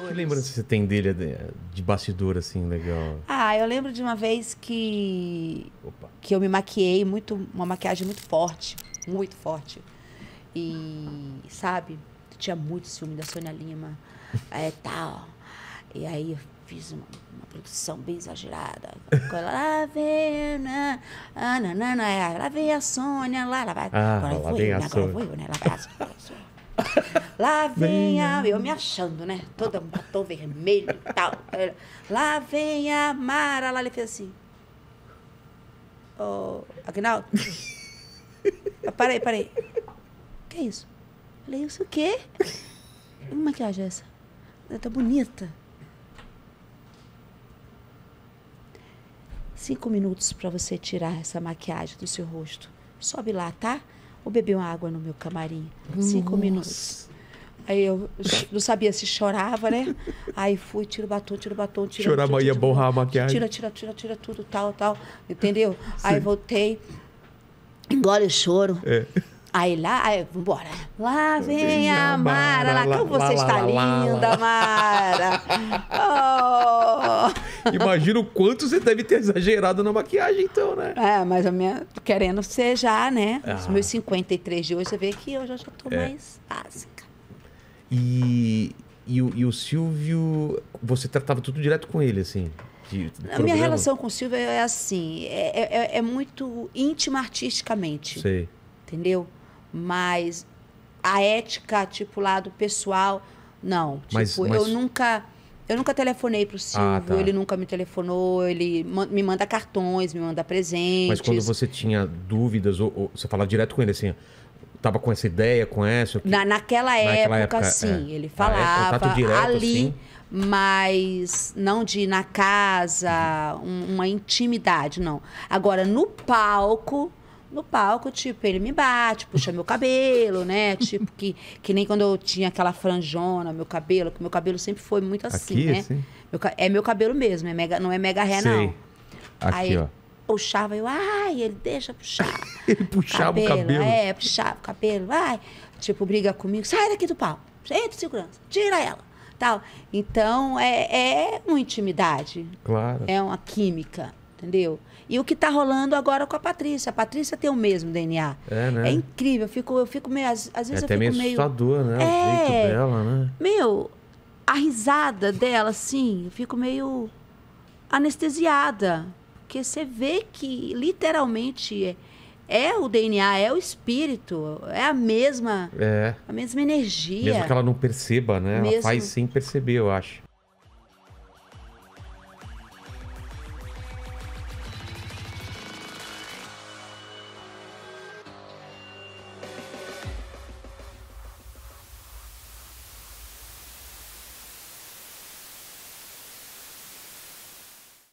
bastidores. Que lembrança você tem dele de bastidor, assim, legal? Ah, eu lembro de uma vez que, Opa. que eu me maquiei muito, uma maquiagem muito forte, muito forte. E, sabe, tinha muito ciúme da Sônia Lima. É, tal. E aí eu fiz uma, uma produção bem exagerada. Lá vem, né? Ah, não, não, não, é, lá vem a Sônia, lá, lá vai. Ah, agora lá vem a Sônia. Né? Agora eu, né? Lá vai a Sônia. Lá vem a. Eu me achando, né? Toda um batom vermelho e tal. Lá vem a Mara. Lá ele fez assim. Ô, oh, Agnaldo. parei, parei. O que é isso? falei, isso o quê? Que maquiagem é essa? Ela tá bonita. Cinco minutos para você tirar essa maquiagem do seu rosto. Sobe lá, tá? ou beber uma água no meu camarim. Nossa. Cinco minutos. Aí eu não sabia se chorava, né? Aí fui, tiro batom, tiro batom, tiro Chorar, tira, ia borrar a maquiagem. Tira, tira, tira, tira tudo, tal, tal. Entendeu? Sim. Aí voltei, engole o choro. É. Aí lá, aí, vambora. Lá vem a Mara, lá, como você lá, está lá, linda, Mara. Oh! Imagina o quanto você deve ter exagerado na maquiagem, então, né? É, mas a minha. Querendo ser já, né? Ah. Os meus 53 de hoje, você vê que eu já estou é. mais básica. E, e, e, o Silvio. Você tratava tudo direto com ele, assim? De, de a minha relação com o Silvio é assim: é, é, é, é muito íntima artisticamente. Sei. Entendeu? Mas a ética, tipo, lado pessoal. Não, tipo, mas, mas... eu nunca eu nunca telefonei pro Silvio, ah, tá. ele nunca me telefonou, ele me manda cartões, me manda presentes. Mas quando você tinha dúvidas, ou, ou você falava direto com ele assim, tava com essa ideia, com essa? Que... Na, naquela, naquela, época, época é. sim, é. ele falava direto, ali, assim. mas não de ir na casa, uma intimidade, não. Agora, no palco no palco, tipo, ele me bate, puxa meu cabelo, né? Tipo, que, que nem quando eu tinha aquela franjona, meu cabelo, que meu cabelo sempre foi muito assim, Aqui, né? Assim? Meu, é meu cabelo mesmo, é mega, não é mega ré, não. Aqui, Aí, ó. Puxava, eu, ai, ele deixa puxar. ele puxava cabelo, o cabelo. É, puxava o cabelo, ai. Tipo, briga comigo, sai daqui do palco, entra segurança, tira ela, tal. Então, é, é uma intimidade. Claro. É uma química. Entendeu? E o que está rolando agora com a Patrícia. A Patrícia tem o mesmo DNA. É, né? É incrível. Eu fico, eu fico meio. Às, às vezes é eu até fico meio. meio... né? É... O jeito dela, né? Meu, a risada dela, assim, eu fico meio anestesiada. Porque você vê que literalmente é, é, o DNA, é o espírito, é a mesma, é. a mesma energia. Mesmo que ela não perceba, né? Mesmo... Ela faz sem perceber, eu acho.